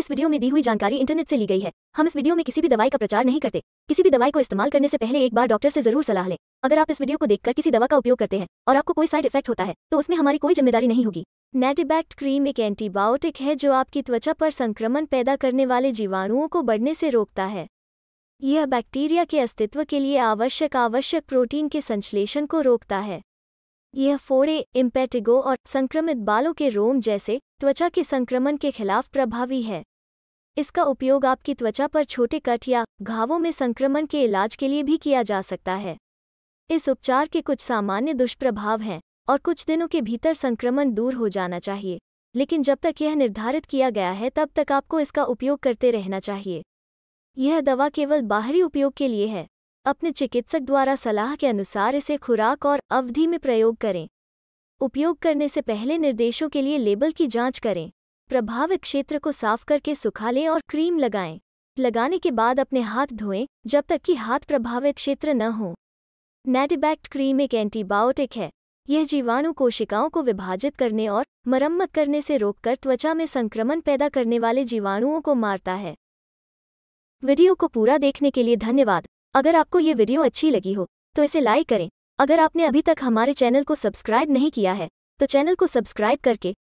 इस वीडियो में दी हुई जानकारी इंटरनेट से ली गई है हम इस वीडियो में किसी भी दवाई का प्रचार नहीं करते किसी भी दवाई को इस्तेमाल करने से पहले एक बार डॉक्टर से जरूर सलाह लें अगर आप इस वीडियो को देखकर किसी दवा का उपयोग करते हैं और आपको कोई साइड इफेक्ट होता है तो उसमें हमारी कोई जिम्मेदारी नहीं होगी नेटिबैक्ट क्रीम एक एंटीबायोटिक है जो आपकी त्वचा पर संक्रमण पैदा करने वाले जीवाणुओं को बढ़ने से रोकता है यह बैक्टीरिया के अस्तित्व के लिए आवश्यक आवश्यक प्रोटीन के संश्लेषण को रोकता है यह फोड़े इम्पेटिगो और संक्रमित बालों के रोम जैसे त्वचा के संक्रमण के खिलाफ प्रभावी है इसका उपयोग आपकी त्वचा पर छोटे कट या घावों में संक्रमण के इलाज के लिए भी किया जा सकता है इस उपचार के कुछ सामान्य दुष्प्रभाव हैं और कुछ दिनों के भीतर संक्रमण दूर हो जाना चाहिए लेकिन जब तक यह निर्धारित किया गया है तब तक आपको इसका उपयोग करते रहना चाहिए यह दवा केवल बाहरी उपयोग के लिए है अपने चिकित्सक द्वारा सलाह के अनुसार इसे खुराक और अवधि में प्रयोग करें उपयोग करने से पहले निर्देशों के लिए लेबल की जांच करें प्रभावित क्षेत्र को साफ करके सुखा लें और क्रीम लगाएं लगाने के बाद अपने हाथ धोएं जब तक कि हाथ प्रभावित क्षेत्र न हो नेटिबैक्ट क्रीम एक एंटीबायोटिक है यह जीवाणु कोशिकाओं को विभाजित करने और मरम्मत करने से रोककर त्वचा में संक्रमण पैदा करने वाले जीवाणुओं को मारता है वीडियो को पूरा देखने के लिए धन्यवाद अगर आपको ये वीडियो अच्छी लगी हो तो इसे लाइक करें अगर आपने अभी तक हमारे चैनल को सब्सक्राइब नहीं किया है तो चैनल को सब्सक्राइब करके